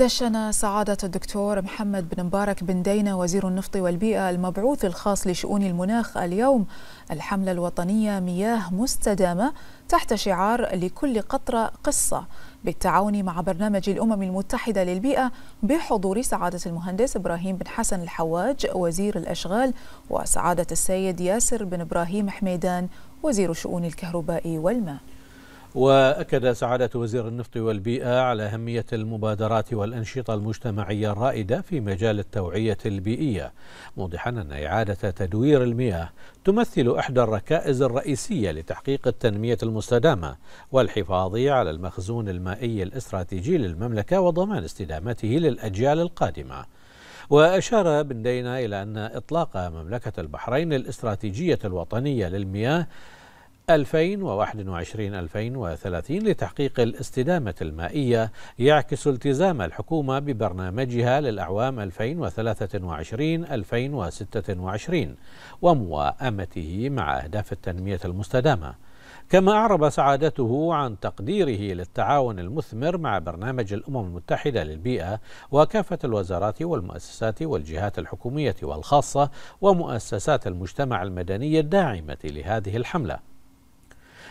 دشن سعادة الدكتور محمد بن مبارك بن دينة وزير النفط والبيئة المبعوث الخاص لشؤون المناخ اليوم الحملة الوطنية مياه مستدامة تحت شعار لكل قطرة قصة بالتعاون مع برنامج الأمم المتحدة للبيئة بحضور سعادة المهندس إبراهيم بن حسن الحواج وزير الأشغال وسعادة السيد ياسر بن إبراهيم حميدان وزير شؤون الكهرباء والماء وأكد سعادة وزير النفط والبيئة على أهمية المبادرات والأنشطة المجتمعية الرائدة في مجال التوعية البيئية موضحا أن إعادة تدوير المياه تمثل إحدى الركائز الرئيسية لتحقيق التنمية المستدامة والحفاظ على المخزون المائي الاستراتيجي للمملكة وضمان استدامته للأجيال القادمة وأشار بندينا إلى أن إطلاق مملكة البحرين الاستراتيجية الوطنية للمياه 2021-2030 لتحقيق الاستدامة المائية يعكس التزام الحكومة ببرنامجها للأعوام 2023-2026 وموائمته مع أهداف التنمية المستدامة كما أعرب سعادته عن تقديره للتعاون المثمر مع برنامج الأمم المتحدة للبيئة وكافة الوزارات والمؤسسات والجهات الحكومية والخاصة ومؤسسات المجتمع المدني الداعمة لهذه الحملة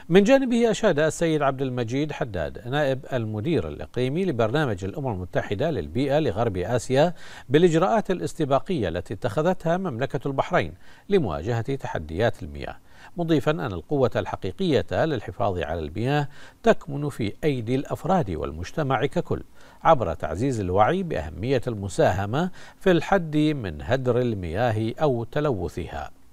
من جانبه أشاد السيد عبد المجيد حداد نائب المدير الإقليمي لبرنامج الأمم المتحدة للبيئة لغرب آسيا بالإجراءات الاستباقية التي اتخذتها مملكة البحرين لمواجهة تحديات المياه مضيفا أن القوة الحقيقية للحفاظ على المياه تكمن في أيدي الأفراد والمجتمع ككل عبر تعزيز الوعي بأهمية المساهمة في الحد من هدر المياه أو تلوثها